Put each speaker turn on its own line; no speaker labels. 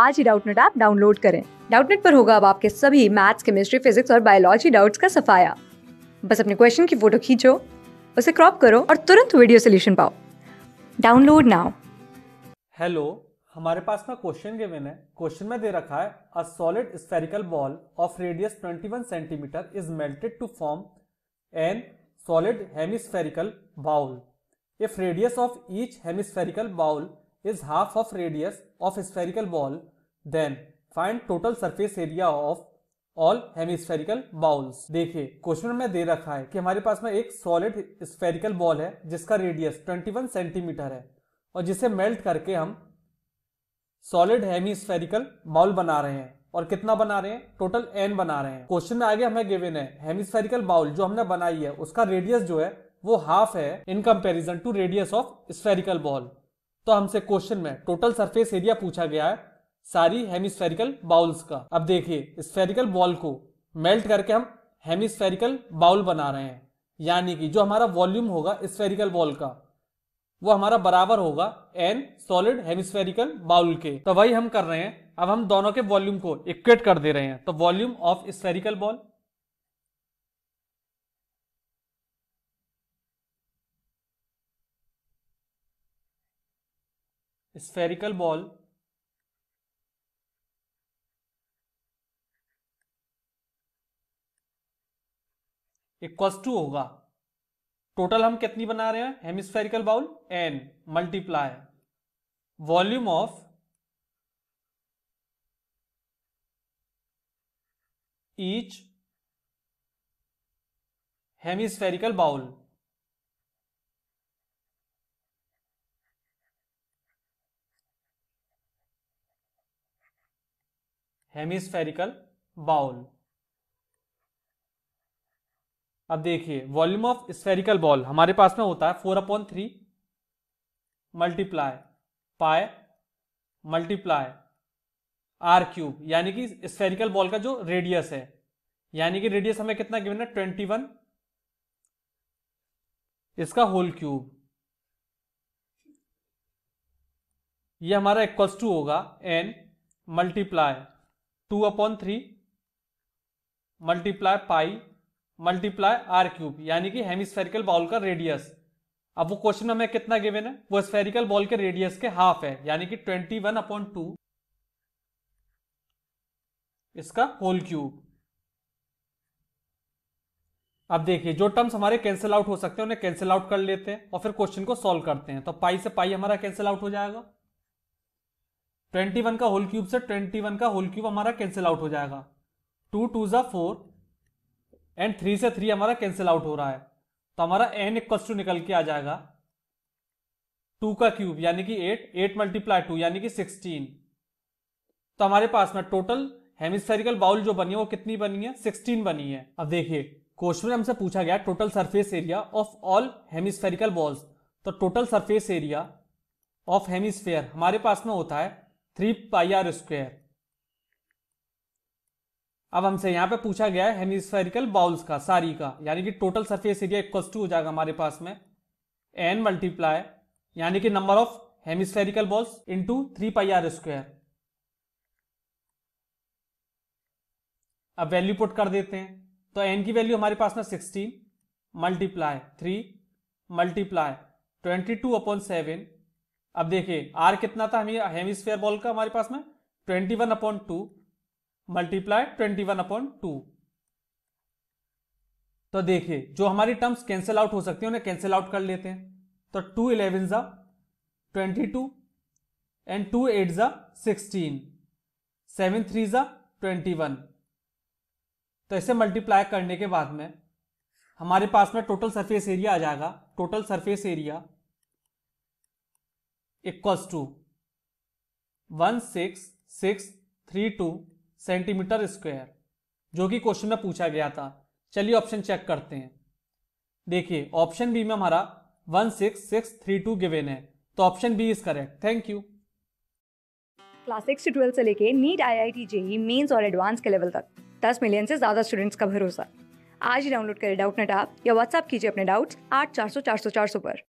आज ही Doubtnut app download करें डाउटनेट पर होगा अब आपके सभी मैथ्स केमिस्ट्री फिजिक्स और बायोलॉजी डाउट्स का सफाया बस अपने क्वेश्चन की फोटो खींचो उसे क्रॉप करो और तुरंत वीडियो सोल्यूशन पाओ डाउनलोड नाउ हेलो हमारे पास ना क्वेश्चन गिवन है क्वेश्चन में दे रखा है a solid spherical ball of radius 21 centimetre is melted to form an solid hemispherical bowl if radius of each hemispherical bowl is half of radius of spherical ball, then find total surface area of all hemispherical bowls देखिए question में दे रखा है कि हमारे पास में एक सॉलिड स्फेरिकल बॉल है जिसका रेडियस 21 सेंटीमीटर है और जिसे मेल्ट करके हम सॉलिड हेमिस्फेरिकल बाउल बना रहे हैं और कितना बना रहे हैं टोटल एन बना रहे हैं क्वेश्चन में आगे हमें गिवन है हेमिस्फेरिकल बाउल जो हमने बनाई है उसका रेडियस जो है वो हाफ है in comparison to radius of spherical ball तो हमसे क्वेश्चन में टोटल सरफेस एरिया पूछा गया है सारी हेमिस्फेरिकल बाउल्स का अब देखिए स्फेरिकल बॉल को मेल्ट करके हम हेमिस्फेरिकल बाउल बना रहे हैं यानी कि जो हमारा वॉल्यूम होगा स्फेरिकल बॉल का वो हमारा बराबर होगा एन सॉलिड हेमिस्फेरिकल बाउल के तो वही हम कर रहे हैं अब हम दोनों के वॉल्यूम को इक्वेट कर दे रहे हैं तो volume of spherical ball spherical ball equals to होगा टोटल हम कितनी बना रहे हैं hemispherical bowl n multiply volume of each hemispherical bowl hemispherical bowl अब देखिए वॉल्यूम ऑफ स्फेरिकल बॉल हमारे पास में होता है four upon three multiply pi multiply r cube यानी कि स्फेरिकल बॉल का जो रेडियस है यानी कि रेडियस हमें कितना गिवन है ट्वेंटी वन इसका होल क्यूब ये हमारा इक्वल्स टू होगा n multiply two upon three multiply pi multiply r cube यानी कि हेमिस्फेरिकल बॉल का रेडियस अब वो क्वेश्चन हमें कितना गिवन है वो स्फेरिकल बॉल के रेडियस के हाफ है यानी कि ट्वेंटी वन अपॉन टू इसका होल क्यूब अब देखिए जो टर्म्स हमारे कैंसिल आउट हो सकते हैं उन्हें कैंसिल आउट कर लेते हैं और फिर क्वेश्चन को सॉल्व करते हैं तो पाई से पाई हमारा कैंसिल आउट हो जाएगा ट्वेंटी वन का होल क्यूब से ट्वेंटी वन का होल क्यूब हमारा कैंसिल आउट हो जाएगा टू टू ज़ा फोर एंड थ्री से थ्री हमारा कैंसिल आउट हो रहा है तो हमारा एन इक्वस टू निकल के आ जाएगा टू का क्यूब यानी कि एट एट मल्टीप्लाई टू यानी कि सिक्सटीन तो हमारे पास में टोटल हेमिस्फेरिकल बाउल जो बनी है वो कितनी बनी है सिक्सटीन बनी है अब देखिए क्वेश्चन में हमसे पूछा गया total surface area of all hemispherical balls तो total surface area of hemisphere हमारे पास में होता है थ्री पाई आर स्क्वेयर अब हमसे यहां पे पूछा गया है हेमिस्फेरिकल बाउल्स का सारी का यानी कि total surface area equal to हो जाएगा हमारे पास में एन मल्टीप्लाई यानी कि number of hemispherical balls into three pi r square अब वैल्यू पुट कर देते हैं तो एन की वैल्यू हमारे पास में sixteen multiply three multiply twenty two upon seven अब देखिए आर कितना था हमें हेमिस्फेयर बॉल का हमारे पास में twenty one upon two multiply twenty one upon two तो देखिए जो हमारी टर्म्स कैंसिल आउट हो सकती है उन्हें कैंसिल आउट कर लेते हैं तो टू इलेवन जा twenty two and two eight जा सिक्सटीन सेवन थ्री जा ट्वेंटी वन तो इसे मल्टीप्लाई करने के बाद में हमारे पास में टोटल सरफेस एरिया आ जाएगा total surface area equals to one six six three two centimetre square जो कि क्वेश्चन में पूछा गया था चलिए ऑप्शन चेक करते हैं देखिए ऑप्शन बी में हमारा one six six three two given है तो option B is correct thank you class six से ट्वेल्थ से लेके NEET I I T JEE mains और एडवांस के लेवल तक दस मिलियन से ज्यादा स्टूडेंट्स का भरोसा आज ही डाउनलोड करें डाउट नेट आप या व्हाट्सअप कीजिए अपने डाउट्स आठ चार सौ चार सौ चार सौ पर